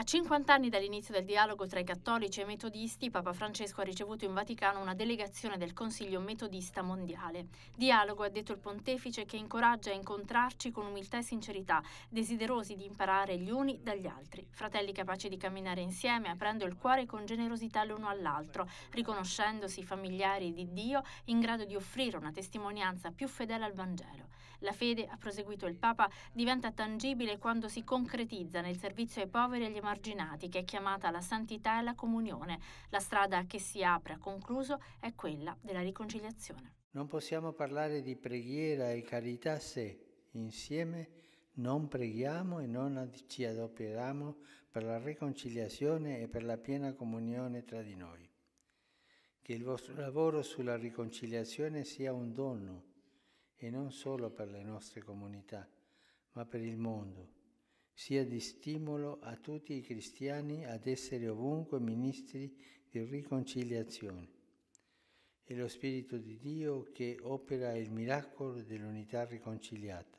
A 50 anni dall'inizio del dialogo tra i cattolici e i metodisti, Papa Francesco ha ricevuto in Vaticano una delegazione del Consiglio Metodista Mondiale. Dialogo, ha detto il pontefice, che incoraggia a incontrarci con umiltà e sincerità, desiderosi di imparare gli uni dagli altri. Fratelli capaci di camminare insieme, aprendo il cuore con generosità l'uno all'altro, riconoscendosi familiari di Dio, in grado di offrire una testimonianza più fedele al Vangelo. La fede, ha proseguito il Papa, diventa tangibile quando si concretizza nel servizio ai poveri e agli emarginati che è chiamata la santità e la comunione. La strada che si apre, ha concluso, è quella della riconciliazione. Non possiamo parlare di preghiera e carità se insieme non preghiamo e non ci adoperiamo per la riconciliazione e per la piena comunione tra di noi. Che il vostro lavoro sulla riconciliazione sia un dono e non solo per le nostre comunità, ma per il mondo sia di stimolo a tutti i cristiani ad essere ovunque ministri di riconciliazione. È lo Spirito di Dio che opera il miracolo dell'unità riconciliata.